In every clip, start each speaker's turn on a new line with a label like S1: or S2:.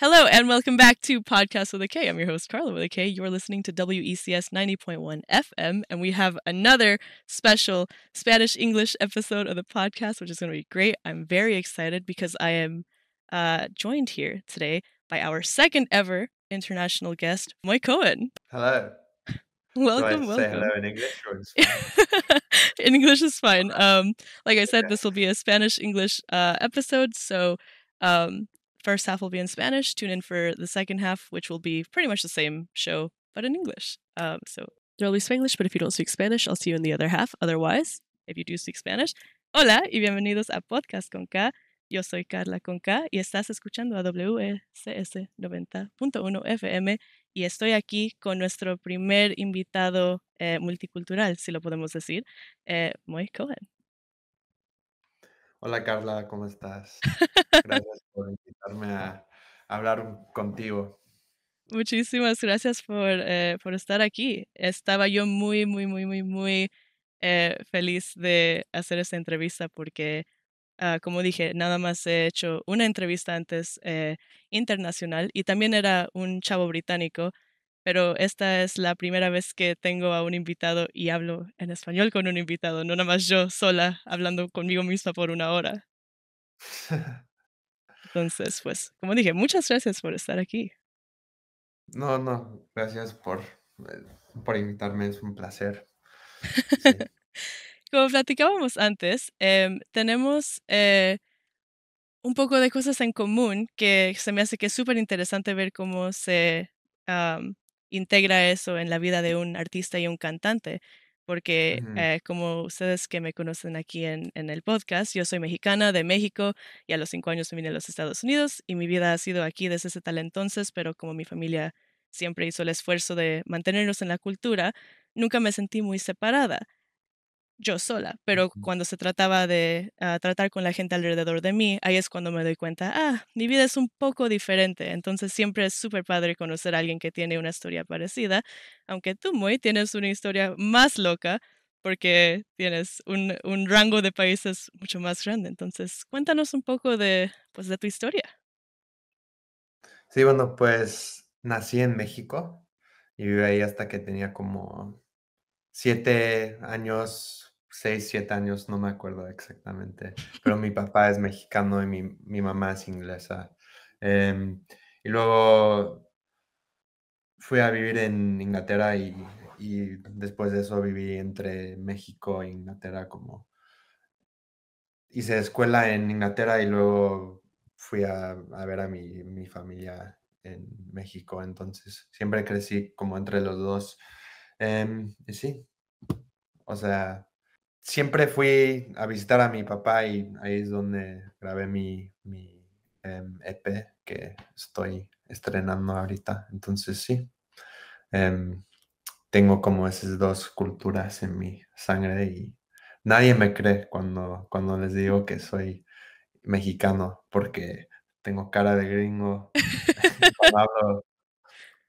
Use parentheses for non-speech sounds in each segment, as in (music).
S1: Hello, and welcome back to Podcast with a K. I'm your host, Carla with a K. You're listening to WECS 90.1 FM, and we have another special Spanish English episode of the podcast, which is going to be great. I'm very excited because I am uh, joined here today by our second ever international guest, Moy Cohen. Hello. Welcome, welcome. Say hello in
S2: English
S1: in (laughs) English is fine. Um, like I said, this will be a Spanish English uh, episode. So, um, first half will be in Spanish. Tune in for the second half, which will be pretty much the same show, but in English. Um, so, be Spanish, but if you don't speak Spanish, I'll see you in the other half. Otherwise, if you do speak Spanish, hola y bienvenidos a Podcast con K. Yo soy Carla Conca y estás escuchando a WSS 90.1 FM y estoy aquí con nuestro primer invitado eh, multicultural, si lo podemos decir, eh, Moy Cohen.
S2: Hola Carla, ¿cómo estás? (laughs) Gracias por invitarme a hablar contigo.
S1: Muchísimas gracias por, eh, por estar aquí. Estaba yo muy, muy, muy, muy, muy eh, feliz de hacer esta entrevista porque Ah, como dije, nada más he hecho una entrevista antes eh, internacional y también era un chavo británico, pero esta es la primera vez que tengo a un invitado y hablo en español con un invitado, no nada más yo sola hablando conmigo misma por una hora. (laughs) Entonces, pues, como dije, muchas gracias por estar aquí.
S2: No, no, gracias por, eh, por invitarme, es un placer. (laughs)
S1: Sí como platicábamos antes, em, tenemos eh, un poco de cosas en común que se me hace que es súper interesante ver cómo se integra eso en la vida de un artista y un cantante. Porque eh, como ustedes que me conocen aquí en, el podcast, yo soy mexicana de México y a los cinco años vine a los Estados Unidos y mi vida ha sido aquí desde ese tal entonces, pero como mi familia siempre hizo el esfuerzo de mantenernos en la cultura, nunca me sentí muy separada yo sola, pero cuando se trataba de ah, tratar con la gente alrededor de mí, ahí es cuando me doy cuenta, ah, mi vida es un poco diferente, entonces siempre es súper padre conocer a alguien que tiene una historia parecida, aunque tú, Muy, tienes una historia más loca porque tienes un, un rango de países mucho más grande, entonces cuéntanos un poco de, pues, de tu historia.
S2: Sí, bueno, pues nací en México y viví ahí hasta que tenía como siete años, seis siete años, no me acuerdo exactamente, pero mi papá es mexicano y mi, mamá es inglesa. Em, y luego fui a vivir en Inglaterra y, después de eso viví entre México e Inglaterra como... Hice escuela en Inglaterra y luego fui a, ver a mi, familia en México, entonces siempre crecí como entre los dos. Em, y sí, o sea, siempre fui a visitar a mi papá y ahí es donde grabé mi, mi EP em, e que estoy estrenando ahorita. Entonces sí, em, tengo como esas dos culturas en mi sangre y nadie me cree cuando, cuando les digo que soy mexicano porque tengo cara de gringo, (laughs)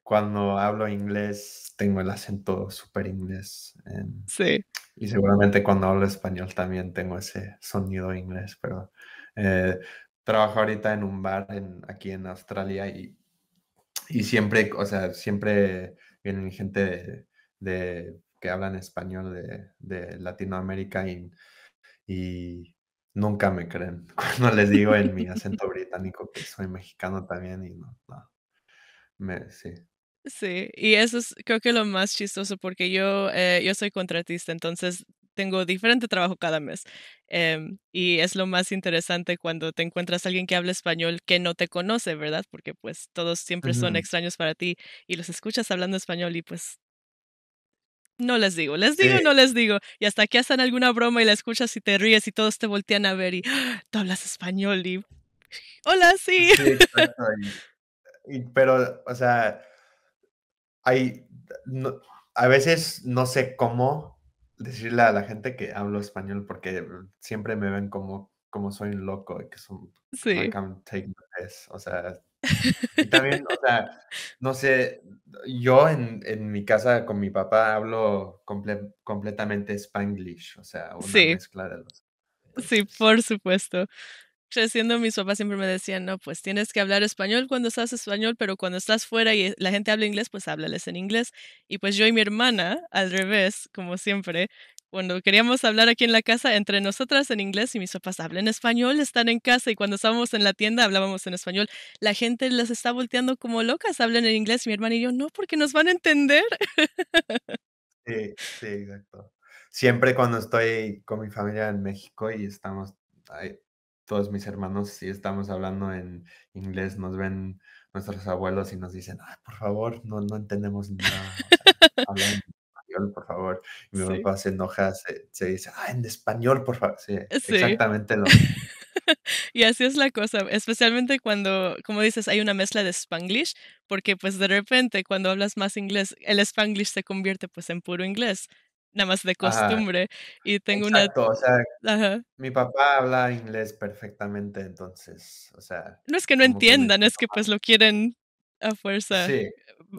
S2: cuando hablo inglés tengo el acento súper inglés. Em, sí. Y seguramente cuando hablo español también tengo ese sonido inglés, pero eh, trabajo ahorita en un bar en, aquí en Australia y, siempre, o sea, siempre viene gente de, que hablan español de, Latinoamérica y, nunca me creen (laughs) cuando les digo en mi acento (laughs) británico que soy mexicano también y no, no. Me, sí,
S1: Sí, y eso es creo que lo más chistoso porque yo, eh, yo soy contratista, entonces tengo diferente trabajo cada mes. Eh, y es lo más interesante cuando te encuentras alguien que habla español que no te conoce, ¿verdad? Porque pues todos siempre son extraños para ti y los escuchas hablando español y pues no les digo, les digo, y no les digo. Y hasta que hacen alguna broma y la escuchas y te ríes y todos te voltean a ver y ah, tú hablas español y... Hola, sí.
S2: (laughs) y, pero, o sea, hay, a veces no sé cómo decirle a la gente que hablo español porque siempre me ven como, como soy un loco y que son, sí. Like o sea, (laughs) también, o sea, no sé, yo en, en, mi casa con mi papá hablo completamente spanglish, o sea, una sí. mezcla de los...
S1: Sí, por supuesto creciendo mis papás siempre me decían, no, pues tienes que hablar español cuando estás español, pero cuando estás fuera y la gente habla inglés, pues háblales en inglés. Y pues yo y mi hermana, al revés, como siempre, cuando queríamos hablar aquí en la casa, entre nosotras en inglés y mis papás hablan español, están en casa y cuando estábamos en la tienda hablábamos en español. La gente las está volteando como locas, hablan en inglés y mi hermana y yo, no, porque nos van a entender.
S2: Sí, sí, exacto. Siempre cuando estoy con mi familia en México y estamos ahí, todos mis hermanos, si estamos hablando en inglés, nos ven nuestros abuelos y nos dicen, ah, por favor, no, no entendemos nada. habla en español, por favor. Y mi papá se enoja, se, dice, ah, en español, por favor. Sí, exactamente lo mismo.
S1: (laughs) Y así es la cosa, especialmente cuando, como dices, hay una mezcla de spanglish, porque pues de repente cuando hablas más inglés, el spanglish se convierte pues en puro inglés nada más de costumbre. Y tengo una...
S2: mi papá habla inglés perfectamente, entonces, o sea... No es que no entiendan, es que pues lo
S1: quieren a fuerza. Sí.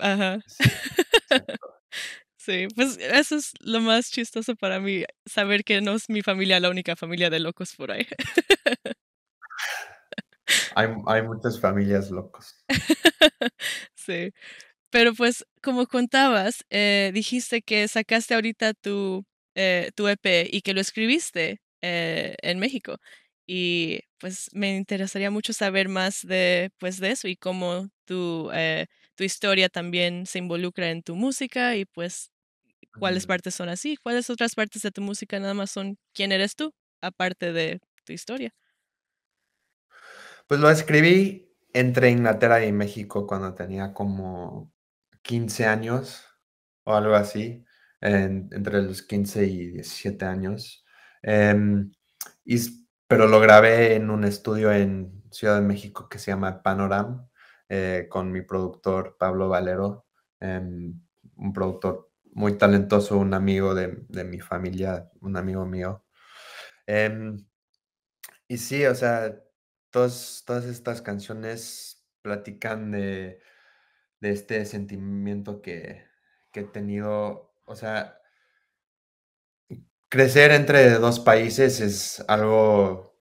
S1: Ajá. (laughs) Sí, pues eso es lo más chistoso para mí, saber que no es mi familia la única familia de locos por ahí.
S2: hay, hay muchas familias locos. (laughs)
S1: sí. Pero pues, como contabas, eh, dijiste que sacaste ahorita tu, eh, tu EP y que lo escribiste eh, en México. Y pues me interesaría mucho saber más de, pues, de eso y cómo tu, tu historia también se involucra en tu música y pues cuáles partes son así, cuáles otras partes de tu música nada más son quién eres tú, aparte de tu historia.
S2: Pues lo escribí entre Inglaterra y México cuando tenía como 15 años o algo así, entre los 15 y 17 años. Em, y, pero lo grabé en un estudio en Ciudad de México que se llama Panorama, eh, con mi productor Pablo Valero, em, un productor muy talentoso, un amigo de, mi familia, un amigo mío. Em, y sí, o sea, todas estas canciones platican de de este sentimiento que, que he tenido, o sea, crecer entre dos países es algo,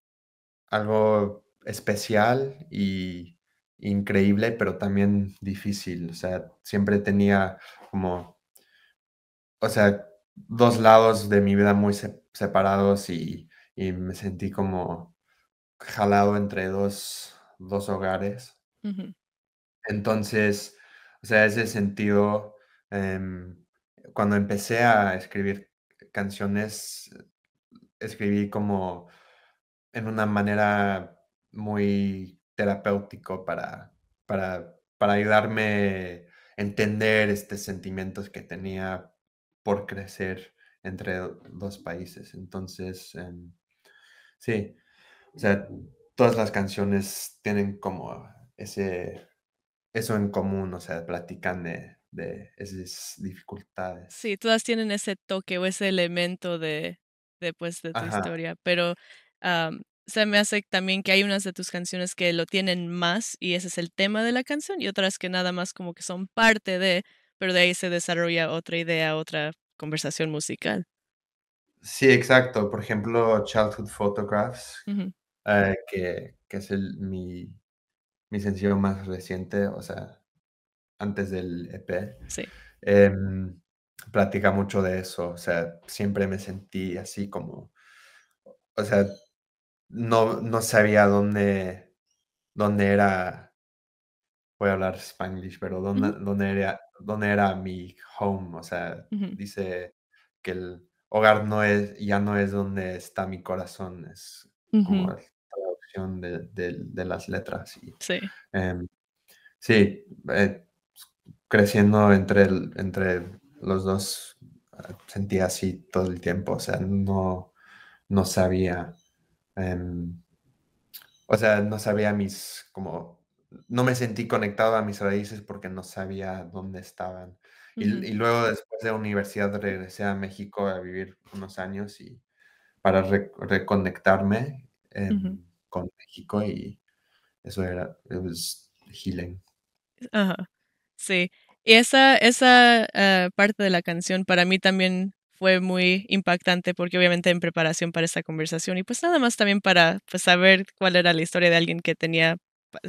S2: algo especial y increíble, pero también difícil. O sea, siempre tenía como, o sea, dos lados de mi vida muy separados y, me sentí como jalado entre dos, dos hogares. Entonces, o sea, ese sentido, em, cuando empecé a escribir canciones, escribí como en una manera muy terapéutico para, para, para ayudarme a entender estos sentimientos que tenía por crecer entre dos países. Entonces, em, sí, o sea, todas las canciones tienen como ese eso en común, o sea, platican de, esas dificultades.
S1: Sí, todas tienen ese toque o ese elemento de, de, pues, de tu historia, pero se me hace también que hay unas de tus canciones que lo tienen más y ese es el tema de la canción y otras que nada más como que son parte de, pero de ahí se desarrolla otra idea, otra conversación musical.
S2: Sí, exacto. Por ejemplo, Childhood Photographs, eh, que, que, es el, mi, mi sencillo más reciente, o sea, antes del EP. Em, platica mucho de eso, o sea, siempre me sentí así como, o sea, no, no sabía dónde, dónde era, voy a hablar spanglish, pero dónde, era, dónde era mi home, o sea, dice que el hogar no es, ya no es donde está mi corazón, es de, las letras. Y, sí. Em, sí, eh, creciendo entre, el, entre los dos, sentía así todo el tiempo, o sea, no, no sabía, em, o sea, no sabía mis, como, no me sentí conectado a mis raíces porque no sabía dónde estaban. y, luego después de la universidad regresé a México a vivir unos años y para reconectarme. Eh, con México y eso era, it was healing.
S1: Ajá, sí. Y esa, esa eh, parte de la canción para mí también fue muy impactante porque obviamente en preparación para esta conversación y pues nada más también para pues, saber cuál era la historia de alguien que tenía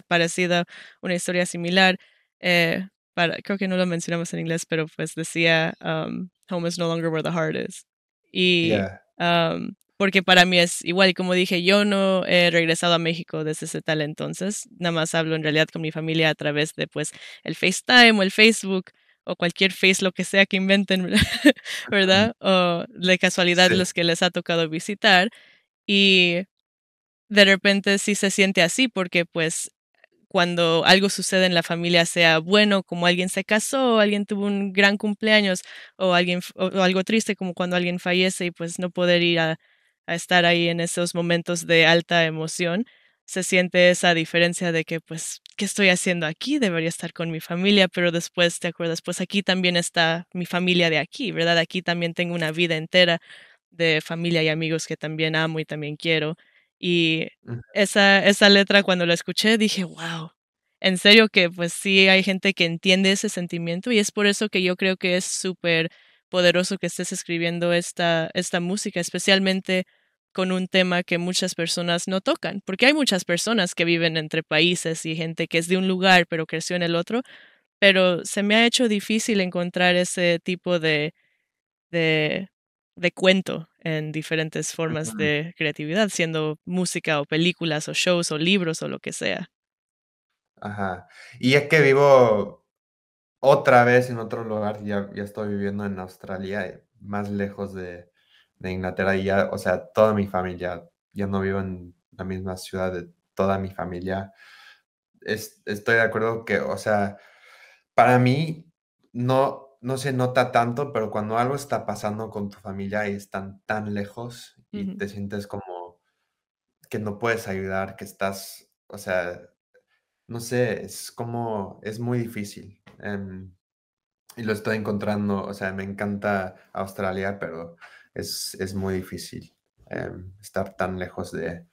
S1: parecida, una historia similar. Eh, para, creo que no lo mencionamos en inglés, pero pues decía, um, home is no longer where the heart is. Y um, porque para mí es igual, como dije, yo no he regresado a México desde ese tal entonces, nada más hablo en realidad con mi familia a través de pues el FaceTime o el Facebook o cualquier face, lo que sea que inventen, (laughs) ¿verdad? O de casualidad los que les ha tocado visitar y de repente sí se siente así porque pues cuando algo sucede en la familia, sea bueno como alguien se casó, alguien tuvo un gran cumpleaños o, alguien, o algo triste como cuando alguien fallece y pues no poder ir a, estar ahí en esos momentos de alta emoción, se siente esa diferencia de que, pues, ¿qué estoy haciendo aquí? Debería estar con mi familia, pero después te acuerdas, pues aquí también está mi familia de aquí, ¿verdad? Aquí también tengo una vida entera de familia y amigos que también amo y también quiero. Y esa, esa letra cuando la escuché dije, wow, en serio que pues sí hay gente que entiende ese sentimiento y es por eso que yo creo que es súper poderoso que estés escribiendo esta, esta música, especialmente con un tema que muchas personas no tocan, porque hay muchas personas que viven entre países y gente que es de un lugar pero creció en el otro, pero se me ha hecho difícil encontrar ese tipo de, de, de cuento en diferentes formas de creatividad, siendo música o películas o shows o libros o lo que sea.
S2: Ajá. Y es que vivo otra vez en otro lugar, ya, ya estoy viviendo en Australia, eh, más lejos de, de Inglaterra y ya, o sea, toda mi familia, ya no vivo en la misma ciudad de toda mi familia. estoy de acuerdo que, o sea, para mí no, no se nota tanto, pero cuando algo está pasando con tu familia y están tan lejos y te sientes como que no puedes ayudar, que estás, o sea, no sé, es como, es muy difícil. Em, y lo estoy encontrando, o sea, me encanta Australia, pero es, muy difícil em, estar tan lejos de,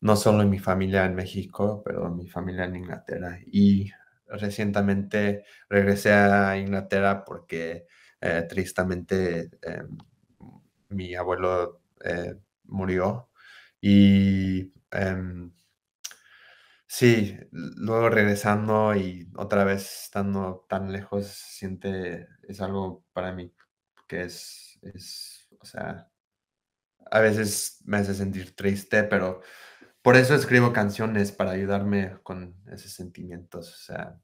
S2: no solo mi familia en México, pero mi familia en Inglaterra. Y recientemente regresé a Inglaterra porque eh, tristemente em, mi abuelo eh, murió y em, sí, luego regresando y otra vez estando tan lejos, siente, es algo para mí que es es, o sea, a veces me hace sentir triste, pero por eso escribo canciones, para ayudarme con esos sentimientos. O sea,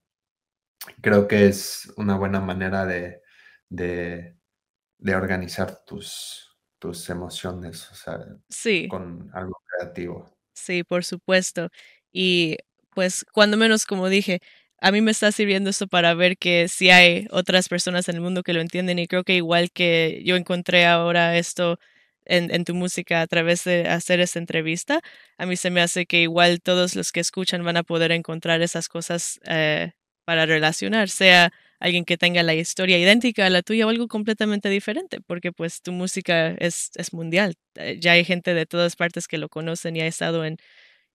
S2: creo que es una buena manera de, de, organizar tus, tus emociones, o sea, con algo creativo.
S1: Sí, por supuesto. Y pues cuando menos, como dije, a mí me está sirviendo esto para ver que si hay otras personas en el mundo que lo entienden y creo que igual que yo encontré ahora esto en, tu música a través de hacer esa entrevista, a mí se me hace que igual todos los que escuchan van a poder encontrar esas cosas eh, para relacionar, sea alguien que tenga la historia idéntica a la tuya o algo completamente diferente, porque pues tu música es, es mundial, eh, ya hay gente de todas partes que lo conocen y ha estado en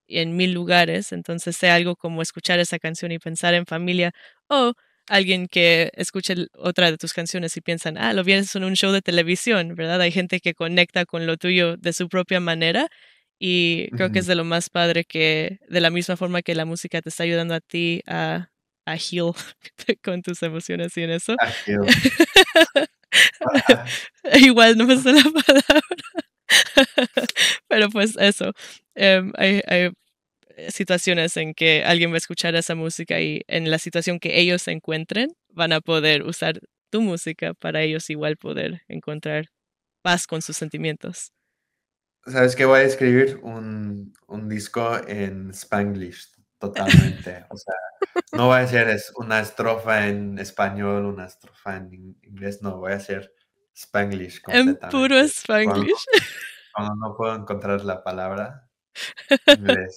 S1: en mil lugares, entonces sea algo como escuchar esa canción y pensar en familia o alguien que escuche otra de tus canciones y piensan, ah, lo vienes en un show de televisión, ¿verdad? Hay gente que conecta con lo tuyo de su propia manera y creo que es de lo más padre que de la misma forma que la música te está ayudando a ti a, heal (laughs) con tus emociones y en eso. (laughs) Igual no me sé la (laughs) palabra. Pero pues eso, Em, hay, situaciones en que alguien va a escuchar esa música y en la situación que ellos se encuentren van a poder usar tu música para ellos igual poder encontrar paz con sus sentimientos.
S2: ¿Sabes qué? Voy a escribir un, disco en Spanglish totalmente. o sea, no voy a hacer una estrofa en español, una estrofa en inglés, no, voy a hacer Spanglish. En puro Spanglish. cuando no puedo encontrar la palabra, (laughs)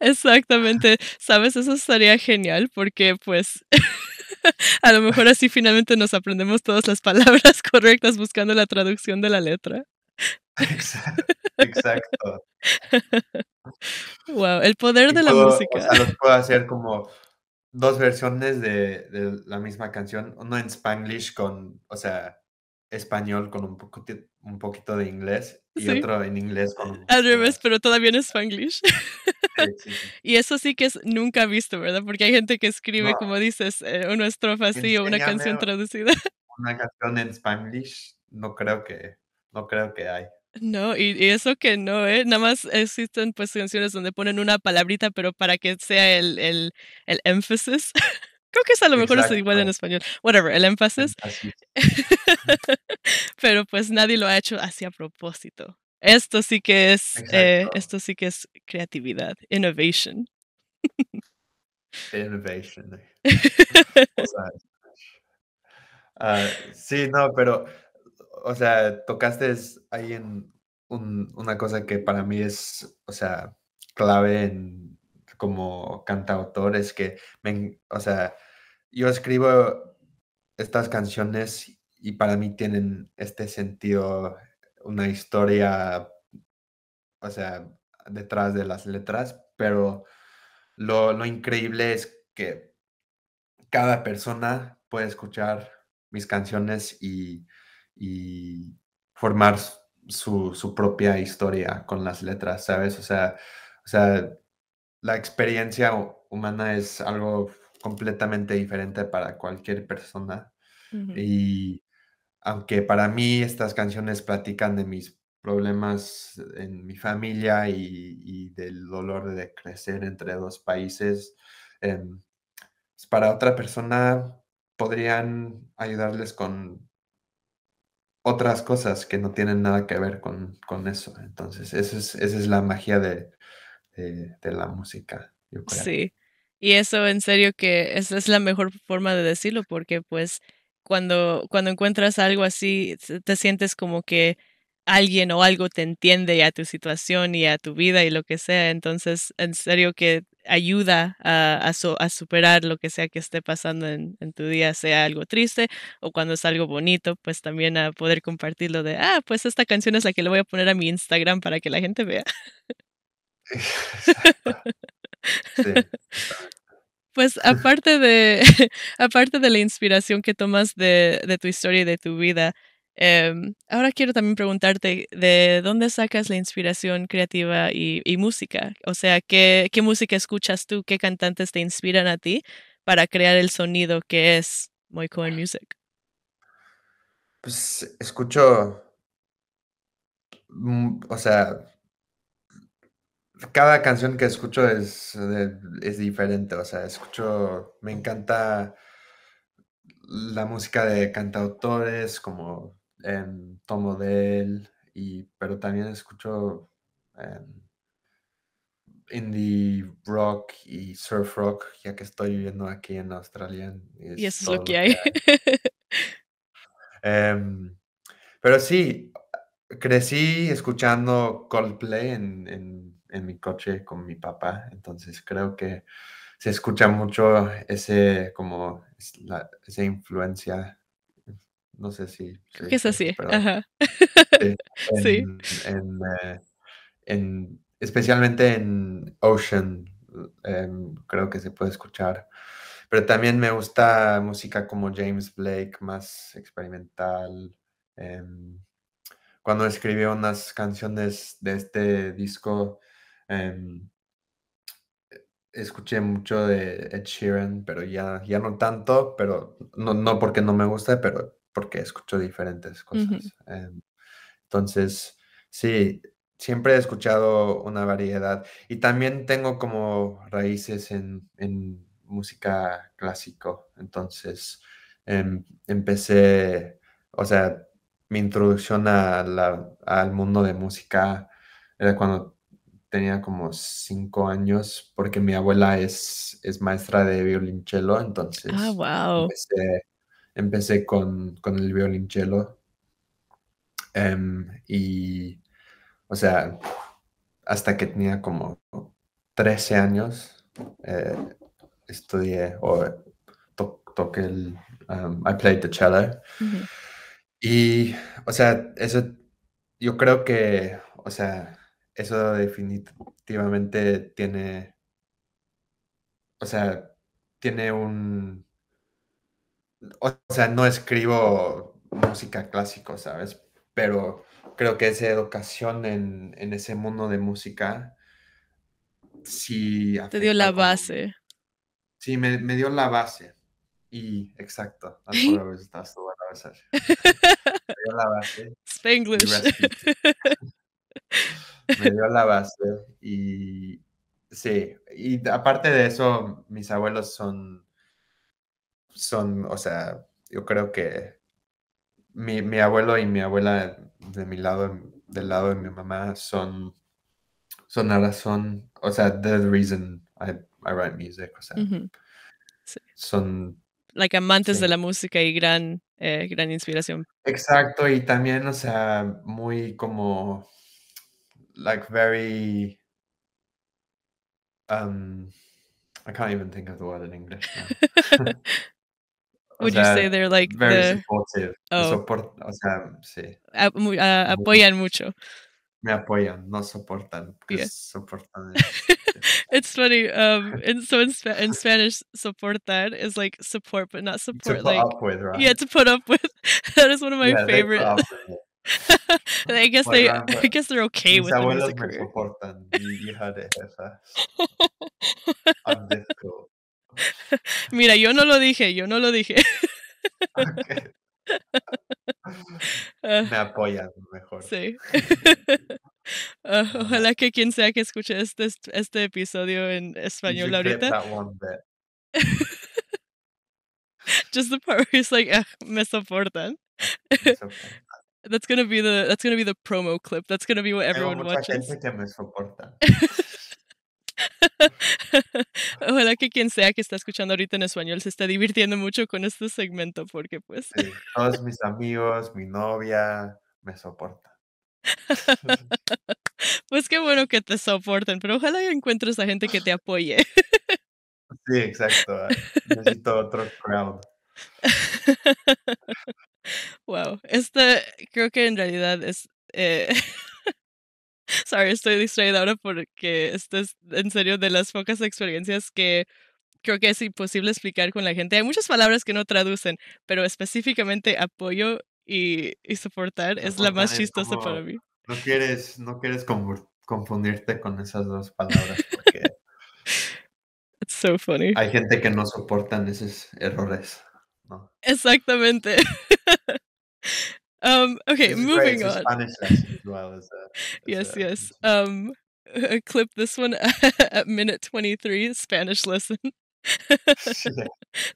S1: Exactamente, sabes, eso estaría genial porque pues (laughs) a lo mejor así finalmente nos aprendemos todas las palabras (laughs) correctas buscando la traducción de la letra. Exacto. Wow, el poder de la música. O sea,
S2: los puedo hacer como dos versiones de, de la misma canción, uno en spanglish con, o sea, español con un, poco, un poquito de inglés y otro en inglés
S1: Al revés, pero todavía en spanglish. (laughs) y eso sí que es nunca visto, ¿verdad? Porque hay gente que escribe, como dices, eh, una estrofa así o una canción traducida. (laughs)
S2: Una canción en spanglish, no creo que, no creo que hay.
S1: No, y, y, eso que no, ¿eh? Nada más existen pues canciones donde ponen una palabrita, pero para que sea el, el, el énfasis. (laughs) Creo que es a lo mejor es igual en español. Whatever, el énfasis. Em, (laughs) pero pues nadie lo ha hecho así a propósito. Esto sí que es, eh, esto sí que es creatividad, innovation.
S2: Innovation. Eh. (laughs) Ah, sí, no, pero, o sea, tocaste ahí en una cosa que para mí es, o sea, clave en como cantautores que, o sea, yo escribo estas canciones y para mí tienen este sentido, una historia, o sea, detrás de las letras, pero lo, increíble es que cada persona puede escuchar mis canciones y, formar su, su, propia historia con las letras, ¿sabes? O sea, o sea, la experiencia humana es algo completamente diferente para cualquier persona. Y aunque para mí estas canciones platican de mis problemas en mi familia y, del dolor de crecer entre dos países, em, pues para otra persona podrían ayudarles con otras cosas que no tienen nada que ver con, con eso. Entonces, esa es la magia de, de, la música, Sí,
S1: y eso en serio que esa es la mejor forma de decirlo, porque pues cuando, cuando encuentras algo así, te sientes como que alguien o algo te entiende a tu situación y a tu vida y lo que sea, entonces en serio que ayuda a, a, superar lo que sea que esté pasando en, tu día, sea algo triste o cuando es algo bonito, pues también a poder compartirlo de, ah, pues esta canción es la que le voy a poner a mi Instagram para que la gente vea. (laughs) Pues (laughs) aparte de, (laughs) aparte de la inspiración que tomas de, tu historia y de tu vida, em, ahora quiero también preguntarte de dónde sacas la inspiración creativa y, música. O sea, ¿qué, música escuchas tú? ¿Qué cantantes te inspiran a ti para crear el sonido que es Muy Cool Music?
S2: Pues escucho, mm, o sea, cada canción que escucho es, es diferente, o sea, escucho, me encanta la música de cantautores como en em, Tom Odell, y, pero también escucho em, indie rock y surf rock, ya que estoy viviendo aquí en Australia. y eso es lo que hay. Em, pero sí, crecí escuchando Coldplay en en mi coche con mi papá, entonces creo que se escucha mucho ese, como, esa influencia, no sé si... es así, Sí, en, especialmente en Ocean, em, creo que se puede escuchar pero también me gusta música como James Blake, más experimental. Em, cuando escribió unas canciones de este disco, Em, escuché mucho de Ed Sheeran, pero ya, ya no tanto, pero no, no porque no me guste, pero porque escucho diferentes cosas. Em, entonces, sí, siempre he escuchado una variedad y también tengo como raíces en, música clásico, entonces em, empecé, o sea, mi introducción al mundo de música era cuando tenía como cinco años porque mi abuela es, es maestra de violinchelo, ah, entonces empecé, con, el violinchelo em, y, o sea, hasta que tenía como 13 años, eh, estudié o toqué el, um, I played the cello. Y, o sea, eso, yo creo que, o sea, eso definitivamente tiene, o sea, tiene un, o sea, no escribo música clásica, ¿sabes? Pero creo que esa educación en, ese mundo de música sí... Te
S1: dio la base.
S2: Sí, me, dio la base. Y exacto, (laughs) estás tú a me dio la base. Spanglish. (laughs) me dio la base. Y sí, y aparte de eso, mis abuelos son, son, o sea, yo creo que mi, abuelo y mi abuela de mi lado, del lado de mi mamá, son, son la razón, o sea, the reason I, I write music, o sea, son...
S1: Like amantes de la música y gran, eh, gran inspiración. Exacto,
S2: y también, o sea, muy como like very um I can't even think of the word in English.
S1: (laughs) Would you say they're like very the... supportive? Oh. Soport,
S2: o sea, sí.
S1: uh, apoyan mucho.
S2: Me apoyan, no soportan. Yeah. soportan
S1: es... (laughs) it's funny. Um, and so in, Sp- in Spanish, soportar is like support, but not support. like, with, right? Yeah, to put up with. (laughs) that is one of my yeah, favorite. (laughs) I guess they, I guess they're okay mis with abuelos me
S2: soportan, hija
S1: de (laughs) Mira, yo no lo dije, yo no lo dije. (laughs) Ah. Me apoyan mejor. Sí. Ah, ojalá que quien sea que escuche este, este episodio en español ahorita. Just the part where he's like, me ah, Me soportan. That's gonna be the that's gonna be the promo clip. That's gonna be what everyone Tengo mucha watches.
S2: Gente que (laughs)
S1: Ojalá que quien sea que está escuchando ahorita en español se está divirtiendo mucho con este segmento porque pues...
S2: todos mis amigos, mi novia, me soportan. (laughs)
S1: pues qué bueno que te soporten, pero ojalá encuentres a gente que te apoye.
S2: sí, exacto. Ah, necesito otro crowd.
S1: (laughs) Wow, este creo que en realidad es... Eh, (laughs) sorry, estoy distraída ahora porque esto es en serio de las pocas experiencias que creo que es imposible explicar con la gente. Hay muchas palabras que no traducen, pero específicamente apoyo y, y soportar es la más chistosa para mí.
S2: No quieres, no quieres confundirte con esas dos
S1: palabras porque... (laughs) It's so funny. Hay gente que no
S2: soportan esos errores.
S1: Exactamente. (laughs) um, okay, moving on. Spanish lesson as well as, a, (laughs) as yes, a, yes. Um, (laughs) clip this one at minute 23, Spanish lesson.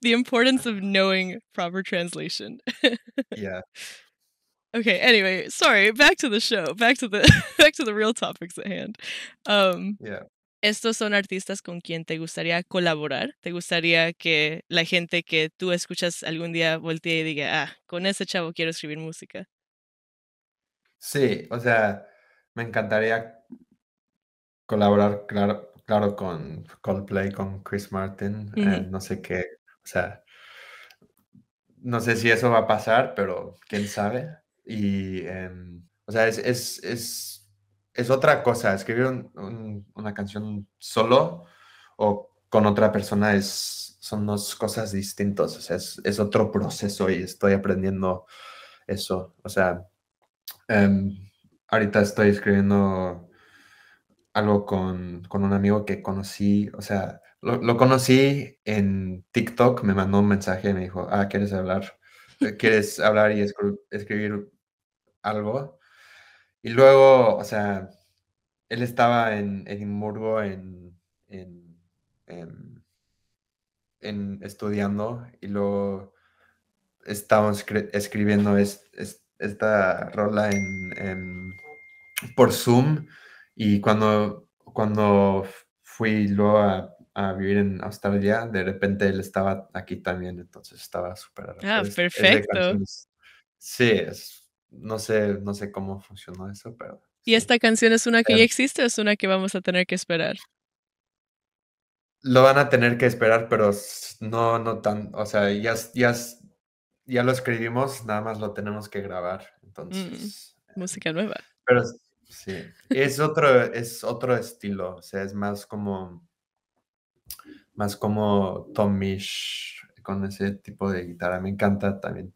S1: the importance of knowing proper translation. yeah. Okay, anyway, sorry, back to the show. Back to the back to the real topics at hand. Um Yeah. estos son artistas con quien te gustaría colaborar. Te gustaría que la gente que tú escuchas algún día voltee y diga, ah, con ese chavo quiero escribir música.
S2: Sí, o sea, me encantaría colaborar, claro, con Coldplay, con Chris Martin, eh, no sé qué, o sea, no sé si eso va a pasar, pero quién sabe. Y, em, o sea, es, es es otra cosa. Escribir una canción solo o con otra persona es, son dos cosas distintas. O sea, es, otro proceso y estoy aprendiendo eso. O sea, em, ahorita estoy escribiendo algo con, un amigo que conocí. O sea, lo, conocí en TikTok. Me mandó un mensaje y me dijo, ah, ¿quieres hablar? ¿Quieres hablar y escribir algo? Y luego, o sea, él estaba en Edimburgo en, en, estudiando y luego estábamos escribiendo esta rola en, por Zoom y cuando, cuando fui luego a, vivir en Australia, de repente él estaba aquí también, entonces estaba súper... Ah, perfecto. sí, es no sé, no sé cómo funcionó eso, pero.
S1: ¿Y esta canción es una que ya em existe o es una que vamos a tener que esperar?
S2: Lo van a tener que esperar, pero no, no tan, o sea, ya, ya lo escribimos, nada más lo tenemos que grabar. Mm, entonces.
S1: Em, música nueva. Pero
S2: sí. Es otro, es otro estilo. O sea, es más como. Más como Tomish con ese tipo de guitarra. Me encanta también.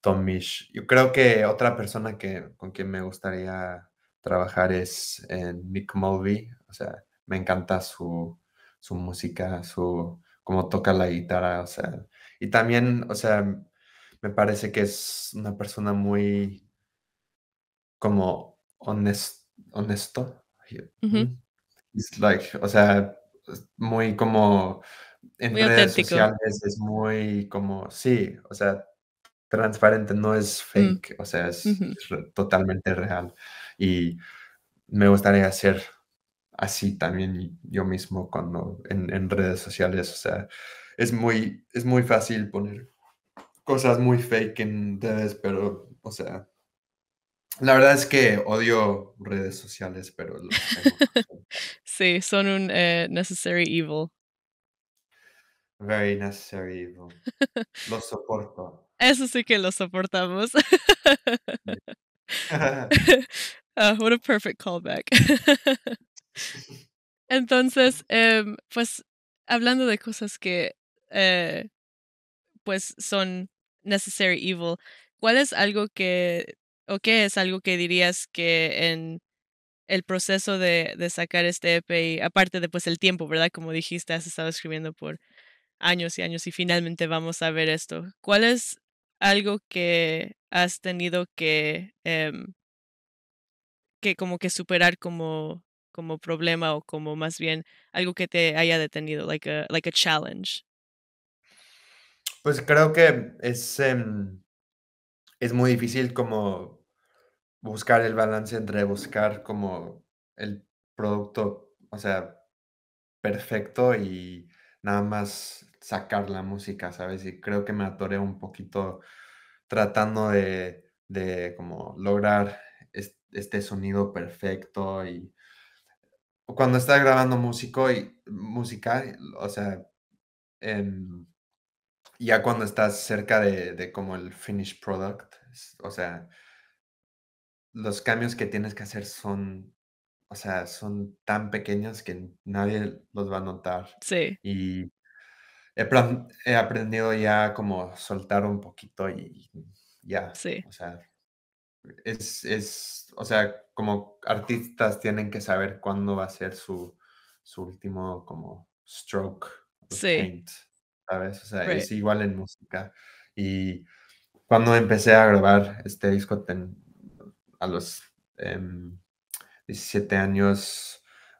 S2: Tomish. Yo creo que otra persona que, con quien me gustaría trabajar es Nick eh, Mulvey. O sea, me encanta su, música, su cómo toca la guitarra. O sea, y también, o sea, me parece que es una persona muy como honest, honesto. Mm, like, o sea, muy como en redes sociales es muy como, sí, o sea, transparente, no es mm. fake, o sea, es, totalmente real. Y me gustaría hacer así también yo mismo cuando en, redes sociales, o sea, es muy, es muy fácil poner cosas muy fake en redes, pero, o sea, la verdad es que odio redes sociales, pero... (laughs)
S1: sí, son un eh, necessary evil.
S2: Very necessary evil.
S1: Lo soporto. Eso sí que lo soportamos. (laughs) Ah, what a perfect callback. (laughs) Entonces, em, pues hablando de cosas que eh, pues son necessary evil, ¿cuál es algo que o qué es algo que dirías que en el proceso de, de sacar este EP, aparte de pues el tiempo, ¿verdad? Como dijiste, has estado escribiendo por años y años y finalmente vamos a ver esto. ¿Cuál es algo que has tenido que, em, que como que superar como, como problema o como más bien algo que te haya detenido, like a, like a challenge?
S2: Pues creo que es, em, es muy difícil como buscar el balance entre buscar como el producto, o sea, perfecto y nada más sacar la música, ¿sabes? Y creo que me atoré un poquito tratando de, de como lograr este sonido perfecto y cuando estás grabando músico y música, o sea, em, ya cuando estás cerca de, como el finished product, o sea, los cambios que tienes que hacer son, o sea, son tan pequeños que nadie los va a notar. Sí. Y he, he aprendido ya como soltar un poquito y, ya. Sí. O sea, es, es, o sea, como artistas tienen que saber cuándo va a ser su, su último como stroke. Sí. Paint, ¿Sabes? O sea, es igual en música. Y cuando empecé a grabar este disco a los 17 em, años,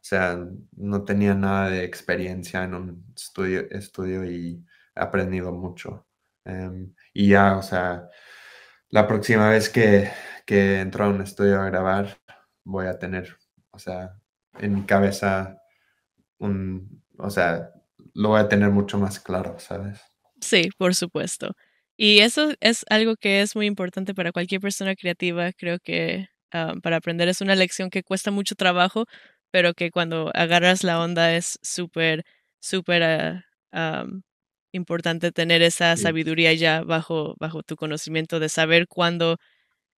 S2: sea, no tenía nada de experiencia en un estudio, estudio y he aprendido mucho. Em, y ya, o sea, la próxima vez que, que entro a un estudio a grabar, voy a tener, o sea, en mi cabeza, un, o sea, lo voy a tener mucho más claro, ¿sabes?
S1: Sí, por supuesto. Y eso es algo que es muy importante para cualquier persona creativa. Creo que ah, para aprender es una lección que cuesta mucho trabajo, pero que cuando agarras la onda es súper, súper ah, importante tener esa sabiduría ya bajo, bajo tu conocimiento de saber cuándo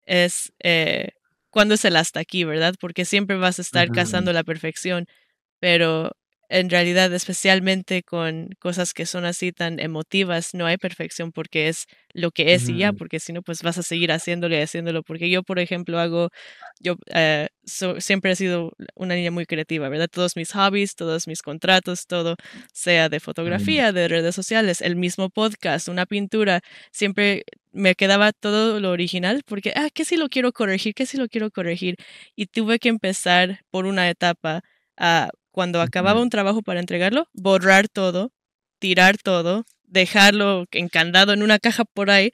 S1: es, eh, cuándo es el hasta aquí, ¿verdad? Porque siempre vas a estar cazando la perfección, pero en realidad, especialmente con cosas que son así tan emotivas, no hay perfección porque es lo que es y ya, porque si no, pues vas a seguir haciéndolo y haciéndolo. Porque yo, por ejemplo, hago, yo eh, siempre he sido una niña muy creativa, ¿verdad? Todos mis hobbies, todos mis contratos, todo, sea de fotografía, de redes sociales, el mismo podcast, una pintura, siempre me quedaba todo lo original porque, ah, ¿qué si lo quiero corregir, ¿Qué si lo quiero corregir. Y tuve que empezar por una etapa a ah, cuando acababa un trabajo para entregarlo, borrar todo, tirar todo, dejarlo encandado en una caja por ahí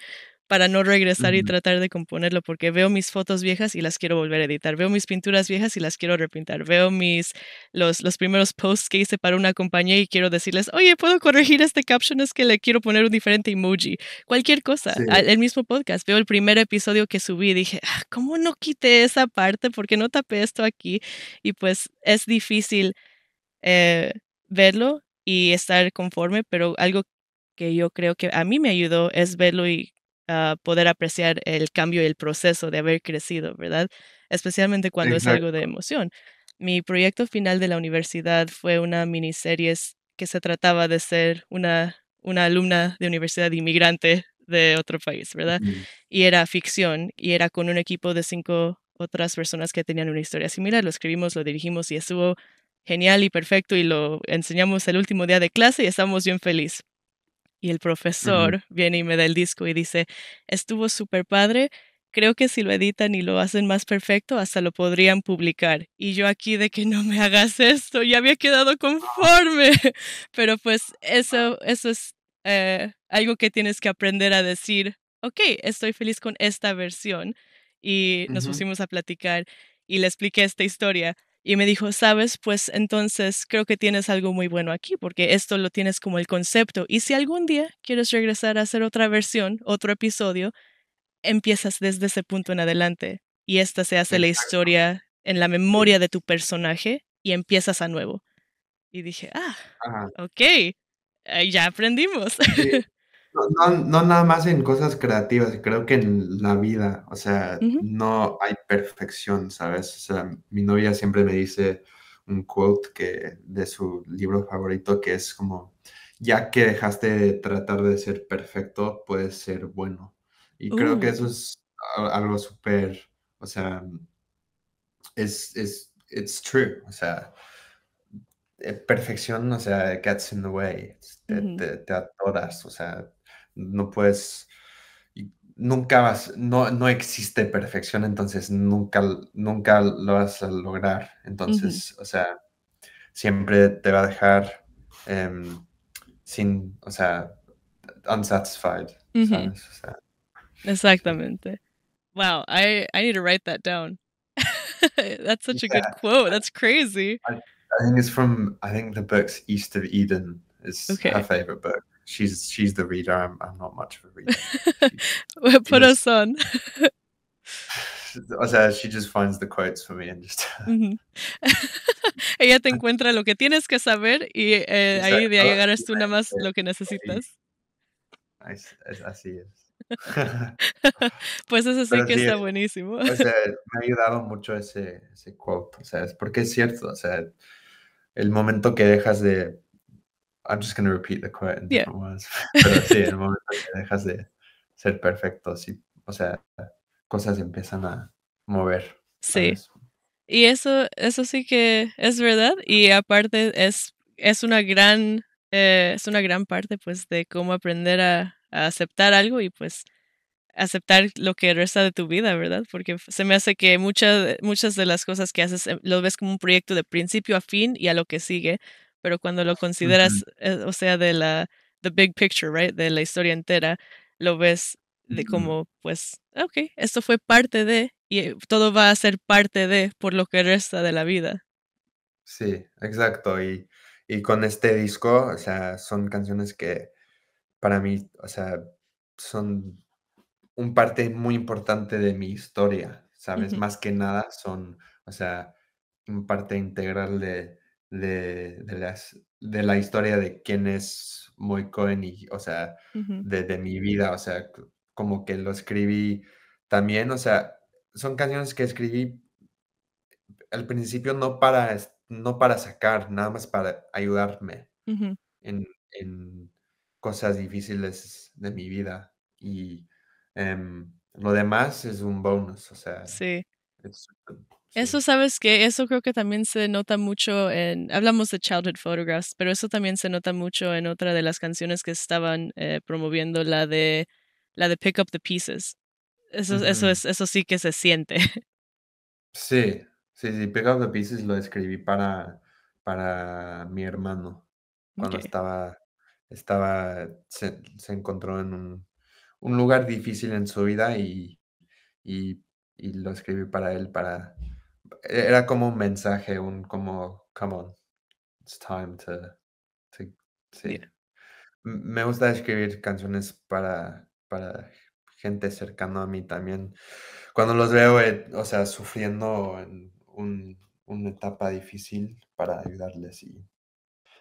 S1: para no regresar y tratar de componerlo, porque veo mis fotos viejas y las quiero volver a editar, veo mis pinturas viejas y las quiero repintar, veo mis los, los primeros posts que hice para una compañía y quiero decirles, oye, puedo corregir este caption, es que le quiero poner un diferente emoji, cualquier cosa, el mismo podcast, veo el primer episodio que subí y dije, ah, ¿cómo no quité esa parte? porque no tapé esto aquí? Y pues es difícil eh, verlo y estar conforme, pero algo que yo creo que a mí me ayudó es verlo y ah, poder apreciar el cambio y el proceso de haber crecido, ¿verdad? Especialmente cuando es algo de emoción. Mi proyecto final de la universidad fue una miniserie que se trataba de ser una, una alumna de universidad inmigrante de otro país, ¿verdad? Y era ficción y era con un equipo de cinco otras personas que tenían una historia similar. Lo escribimos, lo dirigimos y estuvo genial y perfecto y lo enseñamos el último día de clase y estamos bien felices... Y el profesor viene y me da el disco y dice, estuvo súper padre, creo que si lo editan y lo hacen más perfecto, hasta lo podrían publicar. Y yo aquí de que no me hagas esto, ya había quedado conforme. (laughs) Pero pues eso, eso es eh, algo que tienes que aprender a decir, ok, estoy feliz con esta versión. Y nos pusimos a platicar y le expliqué esta historia y me dijo, sabes, pues entonces creo que tienes algo muy bueno aquí, porque esto lo tienes como el concepto. Y si algún día quieres regresar a hacer otra versión, otro episodio, empiezas desde ese punto en adelante y esta se hace la historia en la memoria de tu personaje y empiezas a nuevo. Y dije, ah, ok, ya aprendimos
S2: no, no, nada más en cosas creativas, creo que en la vida, o sea, no hay perfección, ¿sabes? O sea, mi novia siempre me dice un quote que, de su libro favorito que es como, ya que dejaste de tratar de ser perfecto, puedes ser bueno. Y creo que uh. eso es algo súper, o sea, es, es, it's true, o sea, eh, perfección, o sea, gets in the way, te, te, te atoras, o sea, no puedes, nunca vas, no, no existe perfección, entonces nunca, nunca lo vas a lograr. Entonces, o sea, siempre te va a dejar em, sin, o sea, unsatisfied.
S1: Exactamente. Wow, I, I need to write that down. (laughs) That's such a good quote. That's crazy. I,
S2: think it's from I think the book's East of Eden is my favorite book she's she's the reader. I'm, I'm not much
S1: of a reader. (laughs) She, put us on.
S2: o (laughs) sea, she just finds the quotes for me and just.
S1: (laughs) Ella te encuentra lo que tienes que saber y eh, ahí de ahí agarras tú nada más lo que necesitas.
S2: Es, así es.
S1: pues eso sí Pero que está buenísimo. O sea,
S2: me ha ayudado mucho ese, ese quote, o sea, es porque es cierto, o sea, el momento que dejas de I'm just going to repeat the quote in different words. (laughs) Pero sí, en el momento que dejas de ser perfecto, o sea, cosas empiezan a
S1: mover. Sí. Y eso, eso sí que es verdad. Y aparte es, es una gran, eh, es una gran parte pues de cómo aprender a, aceptar algo y pues aceptar lo que resta de tu vida, ¿verdad? Porque se me hace que muchas de las cosas que haces em, lo ves como un proyecto de principio a fin y a lo que sigue, pero cuando lo consideras, eh, o sea, de la the big picture, right, de la historia entera, lo ves de como, pues, ah, ok, esto fue parte de, y eh, todo va a ser parte de por lo que resta de la vida.
S2: Sí, exacto. Y, con este disco, o sea, son canciones que para mí, o sea, son un parte muy importante de mi historia, ¿sabes? Más que nada son, o sea, un parte integral de, de, las, de la historia de quién es Moy Cohen y, o sea, de, mi vida, o sea, como que lo escribí también, o sea, son canciones que escribí al principio no para, no para sacar, nada más para ayudarme en, cosas difíciles de mi vida y em, lo demás es un bonus, o sea,
S1: eso sabes que eso creo que también se nota mucho en, hablamos de Childhood Photographs, pero eso también se nota mucho en otra de las canciones que estaban eh, promoviendo, la de, la de Pick Up the Pieces. Eso, eso, mm. es, eso sí que se siente. (laughs)
S2: Sí, sí, sí, Pick Up the Pieces lo escribí para, para mi hermano cuando estaba, estaba, se, encontró en un, un, lugar difícil en su vida y, y lo escribí para él, para era como un mensaje, un como, come on, it's time to... sí. Me gusta escribir canciones para, para gente cercana a mí también. Cuando los veo, eh, o sea, sufriendo en un, una etapa difícil para ayudarles y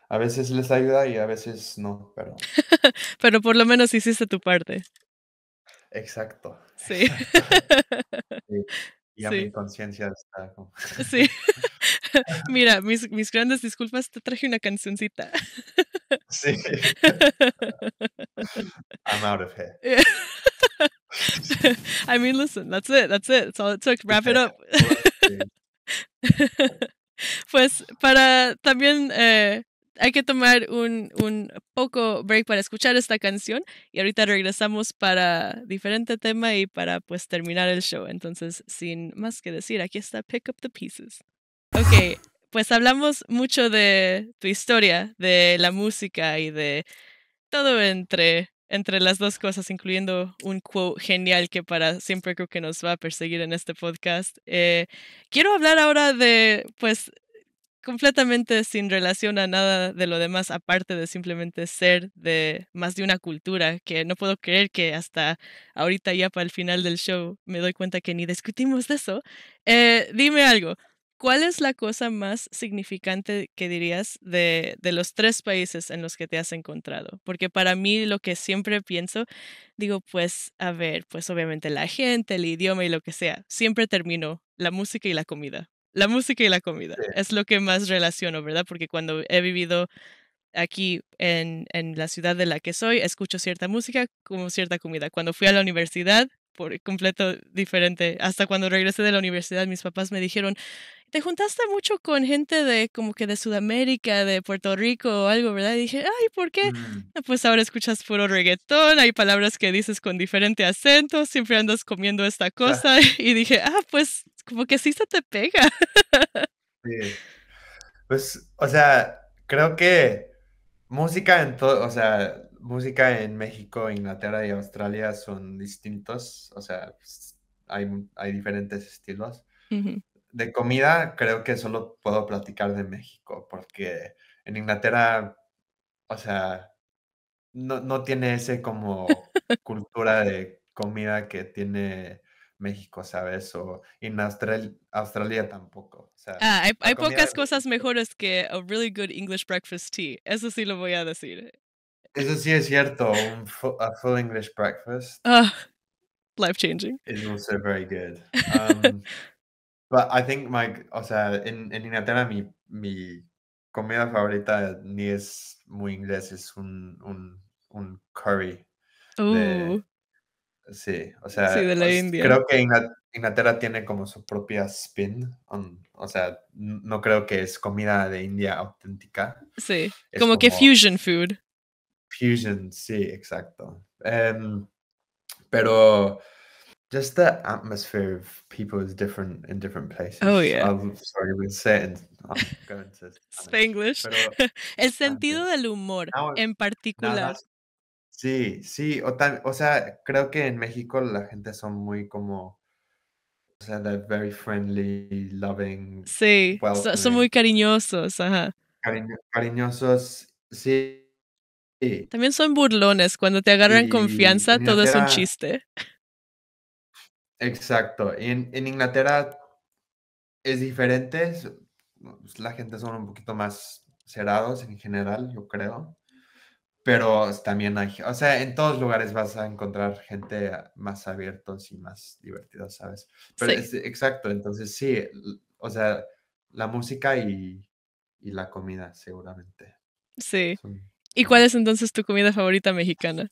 S2: a veces les ayuda y a veces no, pero... (laughs)
S1: pero por lo menos hiciste tu parte.
S2: Exacto. Sí.
S1: Exacto. (laughs) sí. (laughs) y a mi conciencia
S2: está (laughs) Sí.
S1: (laughs) Mira, mis, mis, grandes disculpas, te traje una cancioncita. (laughs) Sí. I'm out of here. Eh, I mean, listen, that's it, that's it, that's all it took, wrap it up. pues para también eh, hay que tomar un, un poco break para escuchar esta canción y ahorita regresamos para diferente tema y para pues terminar el show. Entonces, sin más que decir, aquí está Pick Up the Pieces. Ok, pues hablamos mucho de tu historia, de la música y de todo entre, entre las dos cosas, incluyendo un quote genial que para siempre creo que nos va a perseguir en este podcast. Eh, quiero hablar ahora de pues completamente sin relación a nada de lo demás, aparte de simplemente ser de más de una cultura, que no puedo creer que hasta ahorita ya para el final del show me doy cuenta que ni discutimos de eso. Eh, dime algo, ¿cuál es la cosa más significante que dirías de, de, los tres países en los que te has encontrado? Porque para mí lo que siempre pienso, digo, pues, a ver, pues obviamente la gente, el idioma y lo que sea, siempre termino la música y la comida. La música y la comida es lo que más relaciono, ¿verdad? Porque cuando he vivido aquí en, en, la ciudad de la que soy, escucho cierta música como cierta comida. Cuando fui a la universidad, por completo diferente. Hasta cuando regresé de la universidad, mis papás me dijeron, te juntaste mucho con gente de como que de Sudamérica, de Puerto Rico o algo, ¿verdad? Y dije, ay, ¿por qué? Mm. Ah, pues ahora escuchas puro reggaetón, hay palabras que dices con diferente acento, siempre andas comiendo esta cosa. (laughs) Y dije, ah, pues como que sí se te pega.
S2: Sí. Pues, o sea, creo que música en todo, o sea, música en México, Inglaterra y Australia son distintos, o sea, pues, hay, hay diferentes estilos de comida, creo que solo puedo platicar de México, porque en Inglaterra, o sea, no, no tiene ese como cultura de comida que tiene México, ¿sabes? O en Australia, tampoco. O sea, ah, hay, pocas
S1: cosas mejores que a really good English breakfast tea. Eso sí lo voy a decir. Eso sí es cierto. Un
S2: full, a full English breakfast.
S1: Ah, life changing.
S2: Is also very good. (laughs) Um, But I think my, o sea, en, Inglaterra mi, comida favorita ni es muy inglés, es un, curry.
S1: Uh.
S2: sí, o sea, creo que Inglaterra tiene como su propia spin, o sea, no creo que es comida de India auténtica.
S1: Sí, como, que fusion food.
S2: Fusion, sí, exacto. Em, pero just the atmosphere of people is different in different oh, places. Oh yeah. sorry, we're saying I'm going
S1: (laughs) (laughs) El sentido del humor en particular.
S2: Sí, sí, o, tan, o sea, creo que en México la gente son muy como o sea, they're very friendly, loving. Sí, son
S1: muy cariñosos, ajá.
S2: cariñosos, sí.
S1: También son burlones, cuando te agarran confianza todo es un chiste.
S2: Exacto. en, Inglaterra es diferente. Pues, la gente son un poquito más cerrados en general, yo creo. Pero también hay, o sea, en todos lugares vas a encontrar gente más abiertos y más divertidos, ¿sabes? Pero exacto, entonces sí, o sea, la música y, la comida, seguramente.
S1: Sí. ¿Y cuál es entonces tu comida favorita mexicana?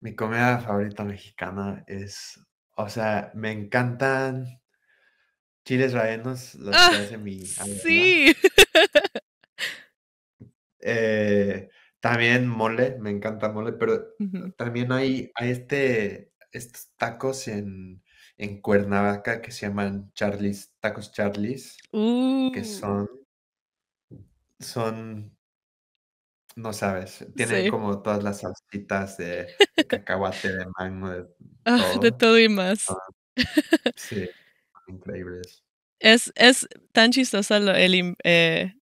S2: Mi comida favorita mexicana es, o sea, me encantan chiles rellenos, los que ah, mi Sí.
S1: (laughs)
S2: Eh, también mole, me encanta mole, pero también hay, este, estos tacos en, Cuernavaca que se llaman Charlies, tacos Charlies,
S1: que uh. son,
S2: son no sabes, tiene como todas las salsitas de cacahuate, de mango, de ah, (laughs) todo, y más. Ah, (laughs) sí,
S1: Es, es tan chistoso el, eh,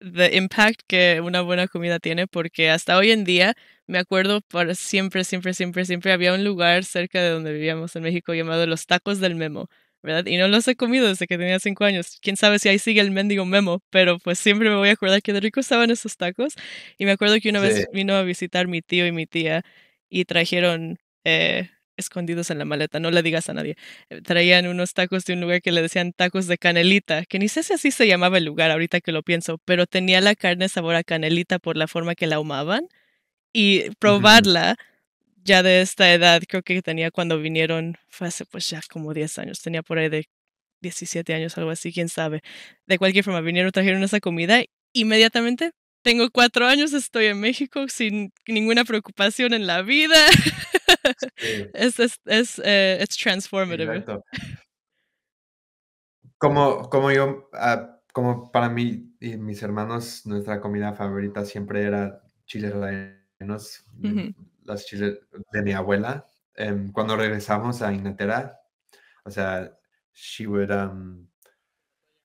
S1: the impact que una buena comida tiene, porque hasta hoy en día me acuerdo para siempre, siempre, siempre, siempre había un lugar cerca de donde vivíamos en México llamado Los Tacos del Memo. ¿verdad? Y no los he comido desde que tenía cinco años. Quién sabe si ahí sigue el mendigo memo, pero pues siempre me voy a acordar que de rico estaban esos tacos. Y me acuerdo que una vez vino a visitar mi tío y mi tía y trajeron eh, escondidos en la maleta, no le digas a nadie. Eh, traían unos tacos de un lugar que le decían tacos de canelita, que ni sé si así se llamaba el lugar ahorita que lo pienso, pero tenía la carne sabor a canelita por la forma que la ahumaban. Y probarla ya de esta edad, creo que tenía cuando vinieron, fue hace pues ya como 10 años, tenía por ahí de 17 años, algo así, quién sabe. De cualquier forma, vinieron, trajeron esa comida, inmediatamente tengo cuatro años, estoy en México sin ninguna preocupación en la vida. (laughs) es, es, es eh, transformative. ¿eh?
S2: Como, como yo, ah, como para mí y mis hermanos, nuestra comida favorita siempre era chiles rellenos las chiles de mi abuela. Em, cuando regresamos a Inglaterra, o sea, she would, um,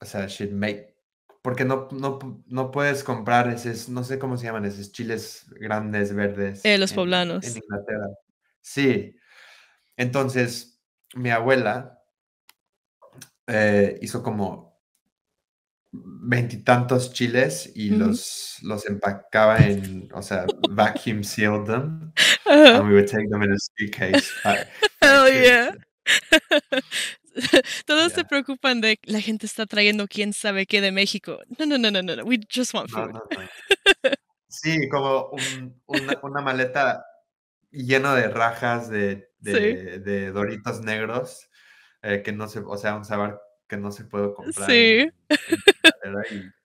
S2: o sea, she'd make, porque no, no, no puedes comprar esos, no sé cómo se llaman, esos chiles grandes, verdes. Eh, los poblanos. En Inglaterra. Sí. Entonces, mi abuela eh, hizo como veintitantos chiles y los, los empacaba en, o sea, vacuum sealed them uh-huh. and we would take them in a suitcase. (laughs) oh
S1: Hell yeah. (laughs) Todos yeah. se preocupan de la gente está trayendo quién sabe qué de México. No, no, no, no, no. We just want food. No, no,
S2: no. (laughs) Sí, como un, una, una, maleta llena de rajas de, de, sí. de doritos negros eh, que no se, o sea, un sabor que no se puede comprar. Sí. En, en, en,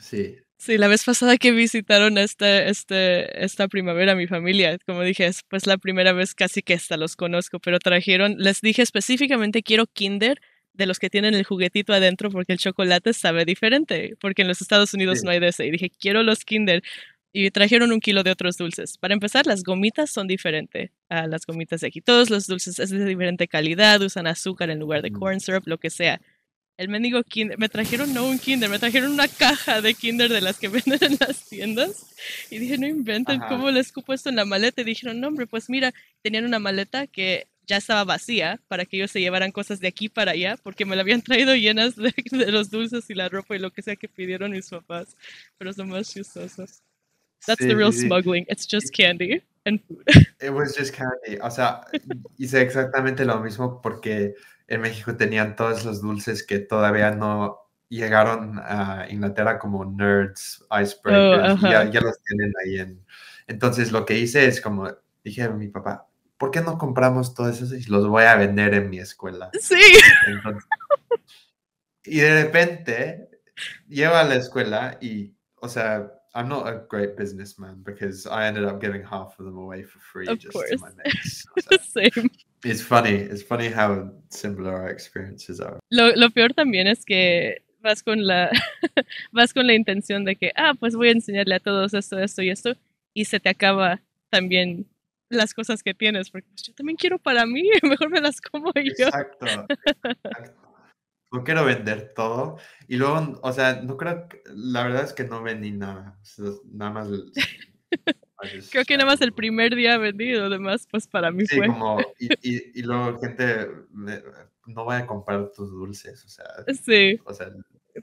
S2: sí,
S1: Sí, la vez pasada que visitaron este, este, esta primavera mi familia, como dije, es pues la primera vez casi que hasta los conozco, pero trajeron, les dije específicamente quiero Kinder de los que tienen el juguetito adentro porque el chocolate sabe diferente, porque en los Estados Unidos no hay de ese. Y dije, quiero los Kinder. Y trajeron un kilo de otros dulces. Para empezar, las gomitas son diferentes a las gomitas de aquí. Todos los dulces es de diferente calidad, usan azúcar en lugar de corn syrup, lo que sea el mendigo Kinder, me trajeron no un Kinder, me trajeron una caja de Kinder de las que (laughs) venden en las tiendas. Y dije, no inventen, ¿cómo les cupo esto en la maleta? Y dijeron, no, hombre, pues mira, tenían una maleta que ya estaba vacía para que ellos se llevaran cosas de aquí para allá, porque me la habían traído llenas de, (laughs) los dulces y la ropa y lo que sea que pidieron mis papás. Pero son más chistosos. That's the real smuggling. It's just candy
S2: and food. It was just candy. O sea, hice exactamente lo mismo porque en México tenían todos los dulces que todavía no llegaron a Inglaterra como nerds, icebreakers, oh, ya, los tienen ahí. En... Entonces lo que hice es como dije a mi papá, ¿por qué no compramos todos esos y los voy a vender en mi escuela? Sí. y de repente llevo a la escuela y, o sea, I'm not a great businessman because I ended up giving half of them away for free just
S1: my mates.
S2: (laughs) Es funny, es funny how similar our experiences are.
S1: Lo, lo peor también es que vas con la (laughs) vas con la intención de que ah, pues voy a enseñarle a todos esto, esto y esto y se te acaba también las cosas que tienes, porque pues, yo también quiero para mí, (laughs) mejor me las como yo. Exacto.
S2: No quiero vender todo. Y luego, o sea, no creo, la verdad es que no vendí nada, nada más (laughs)
S1: Creo que nada más el primer día vendido, además, pues para mí fue. (laughs)
S2: y, y, luego, gente, no vaya a comprar tus dulces, o sea. Sí. O sea,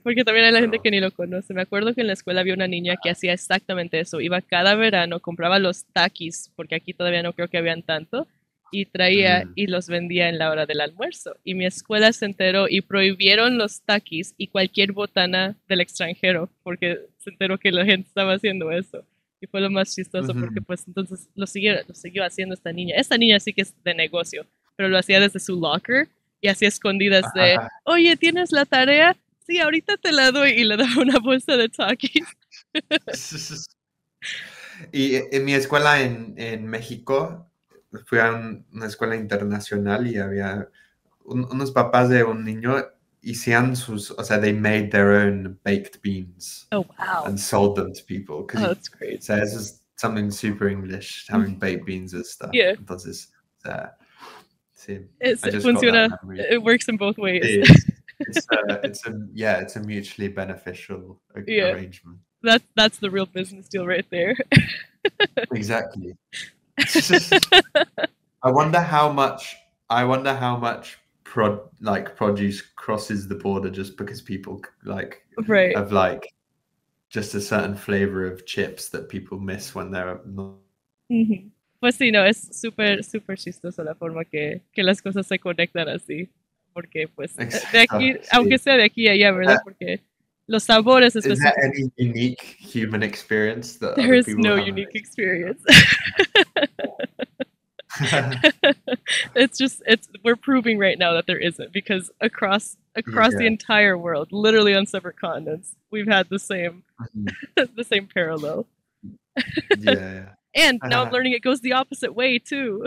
S1: porque también hay la gente que ni lo conoce. Me acuerdo que en la escuela había una niña que hacía exactamente eso. Iba cada verano, compraba los taquis, porque aquí todavía no creo que habían tanto, y traía mm. y los vendía en la hora del almuerzo. Y mi escuela se enteró y prohibieron los taquis y cualquier botana del extranjero, porque se enteró que la gente estaba haciendo eso. Y fue lo más chistoso porque pues entonces lo siguió, lo siguió haciendo esta niña. Esta niña sí que es de negocio, pero lo hacía desde su locker y así escondidas de, oye, ¿tienes la tarea? Sí, ahorita te la doy y le daba una bolsa de talking. (laughs)
S2: y en mi escuela en, México, fui a una escuela internacional y había unos papás de un niño Isians was, I said they made their own baked beans.
S1: Oh wow! And
S2: sold them to people because oh, that's great. So this is something super English having mm-hmm. baked beans as stuff. Yeah, does this. Uh, see, it's one's gonna. It works in both ways. It is. It's uh, a, (laughs) it's a yeah, it's a mutually beneficial
S1: yeah. arrangement. That's that's the real business deal right there. exactly. (laughs) (laughs)
S2: I wonder how much. I wonder how much prod like produce crosses the border just because people like right. have like just a certain flavor of chips that people miss when they're not.
S1: Mm-hmm. Pues sí, no, es súper, súper chistoso la forma que, que las cosas se conectan así. Porque, pues, de aquí, sí. aunque sea de aquí a allá, ¿verdad? Ah. Porque los sabores específicos. Is there
S2: any unique human experience that There is no unique
S1: experience. (laughs) (laughs) it's just it's we're proving right now that there isn't because across across yeah. the entire world, literally on separate continents, we've had the same mm-hmm. (laughs) the same parallel. yeah. (laughs) and now uh, uh-huh. I'm learning it goes the opposite way too.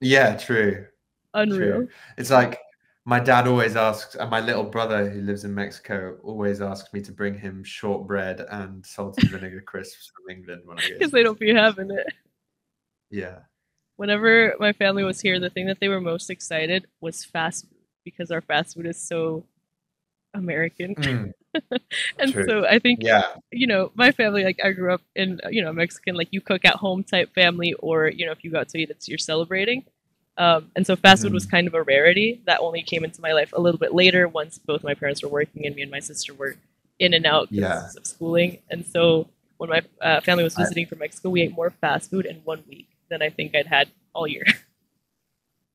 S2: yeah, true. Unreal. True. It's like my dad always asks, and my little brother who lives in Mexico always asks me to bring him shortbread and salt and vinegar crisps from England when I get because they
S1: don't be having it. Yeah whenever my family was here, the thing that they were most excited was fast food because our fast food is so American. Mm. (laughs) and True. so I think, yeah. you know, my family, like I grew up in, you know, Mexican, like you cook at home type family, or, you know, if you go out to eat, it's you're celebrating. Um, and so fast food was hmm. kind of a rarity that only came into my life a little bit later once both my parents were working and me and my sister were in and out yeah. of schooling. And so when my uh, family was visiting I, from Mexico, we ate more fast food in one week than I think I'd had all year. (laughs)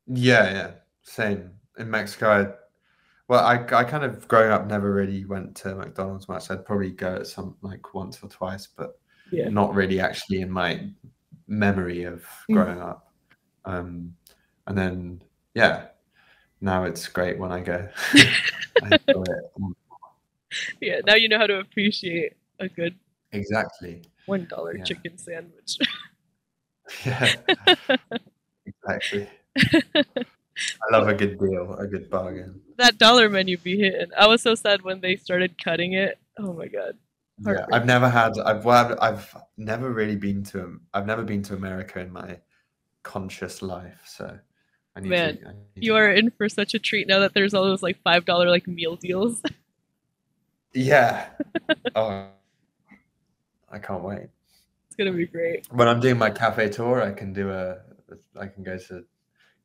S2: Yeah, yeah, same in Mexico. I, well, I, I kind of growing up never really went to McDonald's much. I'd probably go at some like once or twice, but yeah. not really actually in my memory of hmm. growing up. Um, and then yeah, now it's great when I go. (laughs) I
S1: yeah, now you know how to appreciate a good
S2: exactly
S1: one dollar yeah. chicken sandwich. (laughs) (laughs) yeah,
S2: exactly. I love a good deal, a good bargain.
S1: That dollar menu be hitting. I was so sad when they started cutting it. Oh my god. Yeah, I've never
S2: had. I've well, I've never really been to. I've never been to America in my conscious life, so. I need Man, to, I need you
S1: to... are in for such a treat now that there's all those like five dollar like meal deals.
S2: Yeah. (laughs) oh, I can't wait.
S1: It's gonna be great. When
S2: I'm doing my cafe tour, I can do a, I can go to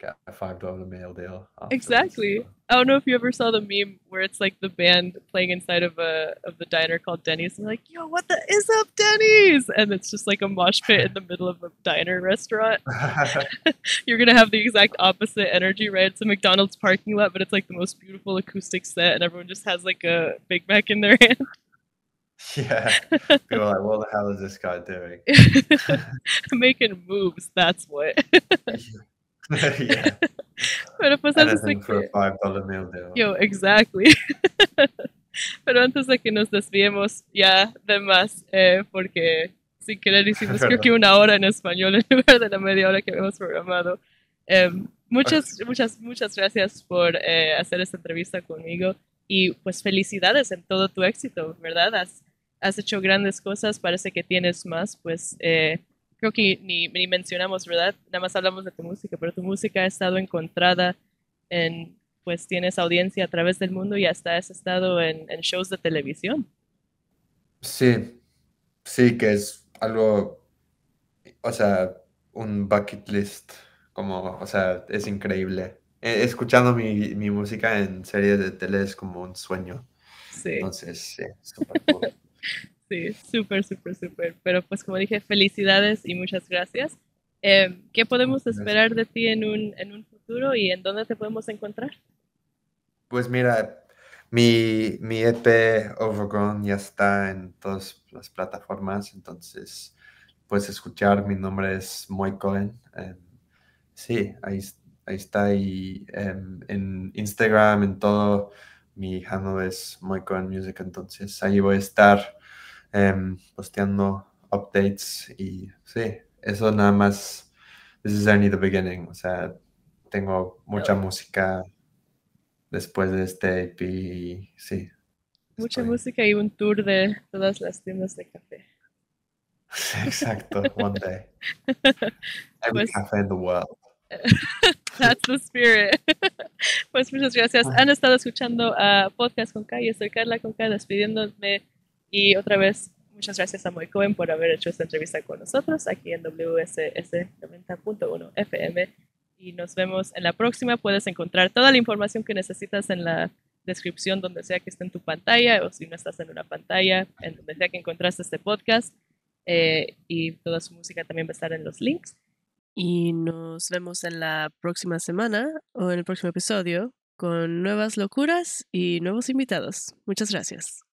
S2: get a five dollar meal deal. Exactly.
S1: I don't know if you ever saw the meme where it's like the band playing inside of a of the diner called Denny's and like, yo, what the is up, Denny's? And it's just like a mosh pit in the middle of a diner restaurant. (laughs) (laughs) You're gonna have the exact opposite energy, right? It's a McDonald's parking lot, but it's like the most beautiful acoustic set and everyone just has like a Big Mac in their (laughs) hand. (laughs)
S2: Yeah. People like, what the hell is this guy doing?
S1: (laughs) Making moves, that's what. (laughs) Pero pues antes de que... exactly. Pero antes de que nos desviemos ya de más, eh, porque sin querer hicimos creo que una hora en español en lugar de la media hora que habíamos programado. Em, muchas, muchas, muchas gracias por eh, hacer esta entrevista conmigo y pues felicidades en todo tu éxito, ¿verdad? has hecho grandes cosas, parece que tienes más, pues eh, creo que ni, mencionamos, ¿verdad? Nada más hablamos de tu música, pero tu música ha estado encontrada en, pues tienes audiencia a través del mundo y hasta has estado en, shows de televisión.
S2: Sí, sí, que es algo, o sea, un bucket list, como, o sea, es increíble. Eh, escuchando mi, música en series de tele es como un sueño.
S1: Sí. Entonces,
S2: sí, súper cool.
S1: (laughs) Sí, súper, súper, súper. Pero pues como dije, felicidades y muchas gracias. Em, ¿Qué podemos esperar de ti en un, futuro y en dónde te podemos encontrar?
S2: Pues mira, mi, mi EP Overgrown ya está en todas las plataformas, entonces puedes escuchar. Mi nombre es Moy Cohen. Em, sí, ahí, ahí está. Y em, en Instagram, en todo, mi no es muy con Music, entonces ahí voy a estar em, posteando updates y sí, eso nada más, this is only the beginning, o sea, tengo mucha música después de este EP y sí.
S1: Mucha música y un tour de todas las tiendas de café.
S2: (laughs) Exacto, one day. (laughs) Every pues cafe in the world.
S1: (laughs) (laughs) That's the spirit. (laughs) pues muchas gracias. Ah. Han estado escuchando a ah, Podcast con Calle. y soy Carla con K despidiéndome y otra vez muchas gracias a Moy Cohen por haber hecho esta entrevista con nosotros aquí en WSS 90.1 FM y nos vemos en la próxima. Puedes encontrar toda la información que necesitas en la descripción donde sea que esté en tu pantalla o si no estás en una pantalla, en donde sea que encontraste este podcast. Eh, y toda su música también va a estar en los links y nos vemos en la próxima semana o en el próximo episodio con nuevas locuras y nuevos invitados. Muchas gracias.